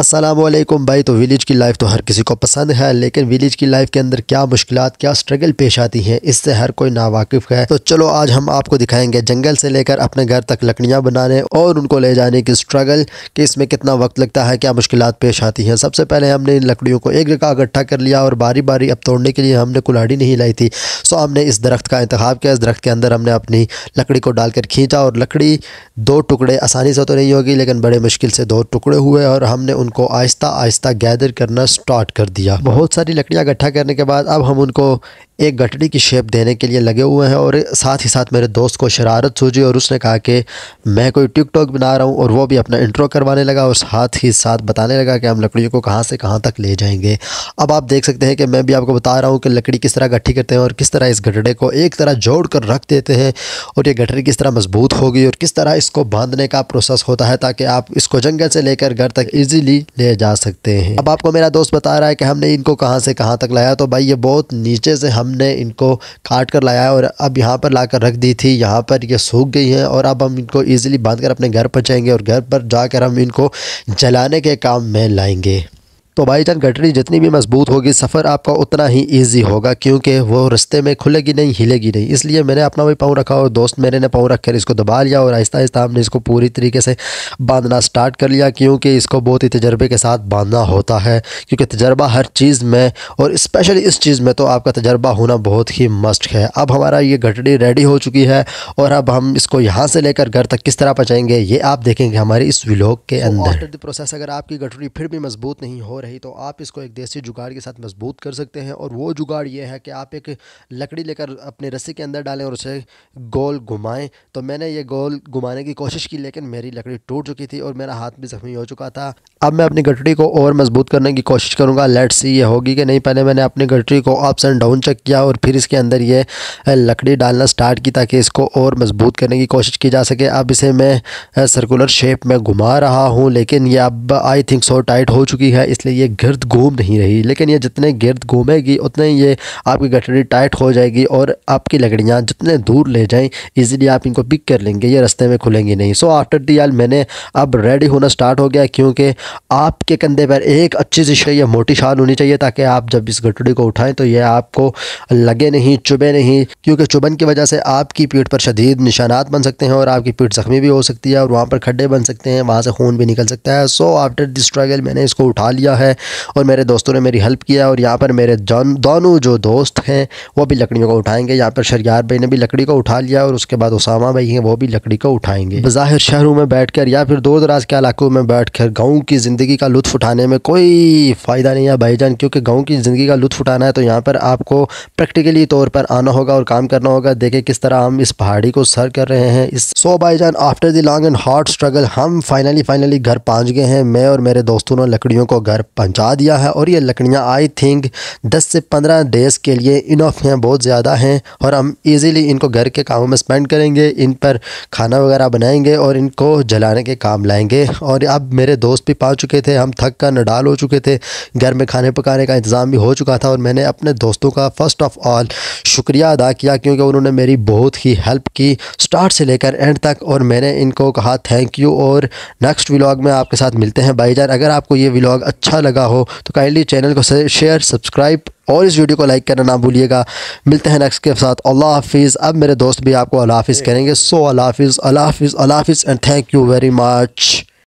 असलम भाई तो विलेज की लाइफ तो हर किसी को पसंद है लेकिन विलेज की लाइफ के अंदर क्या मुश्किल क्या स्ट्रगल पेश आती है इससे हर कोई नावाकिफ है तो चलो आज हम आपको दिखाएंगे जंगल से लेकर अपने घर तक लकड़ियाँ बनाने और उनको ले जाने की स्ट्रगल कि इसमें कितना वक्त लगता है क्या मुश्किल पेश आती हैं सबसे पहले हमने इन लकड़ियों को एक जगह इकट्ठा कर लिया और बारी बारी अब तोड़ने के लिए हमने कुल्हाड़ी नहीं लाई थी सो हमने इस दरख्त का इंतखब किया इस दरख्त के अंदर हमने अपनी लकड़ी को डालकर खींचा और लकड़ी दो टुकड़े आसानी से तो नहीं होगी लेकिन बड़े मुश्किल से दो टुकड़े हुए और हमने उन उनको आहिस्ता आहिस्ता गैदर करना स्टार्ट कर दिया बहुत सारी लकड़ियाँ इकट्ठा करने के बाद अब हम उनको एक गठड़ी की शेप देने के लिए लगे हुए हैं और साथ ही साथ मेरे दोस्त को शरारत सूझी और उसने कहा कि मैं कोई टिकटॉक बना रहा हूँ और वो भी अपना इंट्रो करवाने लगा और साथ ही साथ बताने लगा कि हम लकड़ियों को कहाँ से कहाँ तक ले जाएंगे अब आप देख सकते हैं कि मैं भी आपको बता रहा हूँ कि लकड़ी किस तरह गट्ठी करते हैं और किस तरह इस गठड़े को एक तरह जोड़ कर रख देते हैं और ये गठरी किस तरह मजबूत होगी और किस तरह इसको बांधने का प्रोसेस होता है ताकि आप इसको जंगल से लेकर घर तक ईजिली ले जा सकते हैं अब आपको मेरा दोस्त बता रहा है कि हमने इनको कहाँ से कहाँ तक लाया तो भाई ये बहुत नीचे से हम हमने इनको काट कर लाया और अब यहाँ पर ला कर रख दी थी यहाँ पर ये सूख गई हैं और अब हम इनको ईज़िली बांध कर अपने घर जाएंगे और घर पर जाकर हम इनको जलाने के काम में लाएंगे तो बाई चांस गठरी जितनी भी मजबूत होगी सफ़र आपका उतना ही ईजी होगा क्योंकि वो रस्ते में खुलेगी नहीं हिलेगी नहीं इसलिए मैंने अपना भी पाँव रखा और दोस्त मेरे ने पाँव रखकर इसको दबा लिया और आहिस्ता आहिस्ता हमने इसको पूरी तरीके से बांधना स्टार्ट कर लिया क्योंकि इसको बहुत ही तजर्बे के साथ बांधना होता है क्योंकि तजर्बा हर चीज़ में और इस्पेशली इस चीज़ में तो आपका तजर्बा होना बहुत ही मस्ट है अब हमारा ये गठरी रेडी हो चुकी है और अब हम इसको यहाँ से लेकर घर तक किस तरह पहुँचाएंगे ये आप देखेंगे हमारे इस विलोक के तो अंदर प्रोसेस अगर आपकी गठड़ी फिर भी मजबूत नहीं हो रही तो आप इसको एक देसी जुगाड़ के साथ मजबूत कर सकते हैं और वो जुगाड़ ये है कि आप एक लकड़ी लेकर अपने रस्सी के अंदर डालें और उसे गोल घुमाएं तो मैंने ये गोल घुमाने की कोशिश की लेकिन मेरी लकड़ी टूट चुकी थी और मेरा हाथ भी ज़ख्मी हो चुका था अब मैं अपनी गठरी को और मजबूत करने की कोशिश करूँगा लेट सी ये होगी कि नहीं पहले मैंने अपनी गटरी को अप्स एंड डाउन चेक किया और फिर इसके अंदर ये लकड़ी डालना स्टार्ट की ताकि इसको और मजबूत करने की कोशिश की जा सके अब इसे मैं सर्कुलर शेप में घुमा रहा हूँ लेकिन ये अब आई थिंक सो टाइट हो चुकी है इसलिए ये गिरद घूम नहीं रही लेकिन ये जितने गिरद घूमेगी उतने ये आपकी गठरी टाइट हो जाएगी और आपकी लकड़ियाँ जितने दूर ले जाएँ ईजिली आप इनको पिक कर लेंगे ये रस्ते में खुलेंगी नहीं सो आफ्टर दी आल मैंने अब रेडी होना स्टार्ट हो गया क्योंकि आपके कंधे पर एक अच्छी सी शरीय मोटी शाल होनी चाहिए ताकि आप जब इस गठड़ी को उठाएं तो यह आपको लगे नहीं चुभे नहीं क्योंकि चुभन की वजह से आपकी पीठ पर शदीद निशानात बन सकते हैं और आपकी पीठ ज़ख्मी भी हो सकती है और वहाँ पर खड्डे बन सकते हैं वहाँ से खून भी निकल सकता है सो आफ्टर दिस स्ट्रगल मैंने इसको उठा लिया है और मेरे दोस्तों ने मेरी हेल्प किया और यहाँ पर मेरे दोनों जो दोस्त हैं वो भी लकड़ियों को उठाएंगे यहाँ पर शरियार भाई ने भी लकड़ी को उठा लिया और उसके बाद उसामा भाई हैं वो भी लकड़ी को उठाएंगे बाहर शहरों में बैठ या फिर दूर दराज के इलाकों में बैठ कर गाँव की ज़िंदगी का लुत्फ़ उठाने में कोई फ़ायदा नहीं है भाईजान क्योंकि गाँव की ज़िंदगी का लुत्फ़ उठाना है तो यहाँ पर आपको प्रैक्टिकली तौर पर आना होगा और काम करना होगा देखें किस तरह हम इस पहाड़ी को सर कर रहे हैं इस सो भाईजान after the long and hard struggle हम फाइनली फाइनली घर पहुँच गए हैं मैं और मेरे दोस्तों ने लकड़ियों को घर पहुँचा दिया है और ये लकड़ियाँ आई थिंक दस से पंद्रह डेज़ के लिए इनफ हैं बहुत ज़्यादा हैं और हम ईज़िली इनको घर के कामों में स्पेंड करेंगे इन पर खाना वगैरह बनाएंगे और इनको जलाने के काम लाएंगे और अब मेरे दोस्त भी खा चुके थे हम थक कर नडाल हो चुके थे घर में खाने पकाने का इंतज़ाम भी हो चुका था और मैंने अपने दोस्तों का फ़र्स्ट ऑफ़ ऑल शुक्रिया अदा किया क्योंकि उन्होंने मेरी बहुत ही हेल्प की स्टार्ट से लेकर एंड तक और मैंने इनको कहा थैंक यू और नेक्स्ट व्लॉग में आपके साथ मिलते हैं भाईजान अगर आपको ये व्लाग अच्छा लगा हो तो काइंडली चैनल को शेयर सब्सक्राइब और इस वीडियो को लाइक करना ना भूलिएगा मिलते हैं नेक्स्ट के साथ अल्लाह हाफिज़ अब मेरे दोस्त भी आपको अल्लाह हाफिज़ करेंगे सो अल्लाह हाफिज़ अल्लाह हाफिज़ अल्लाह हाफिज़ and thank you very much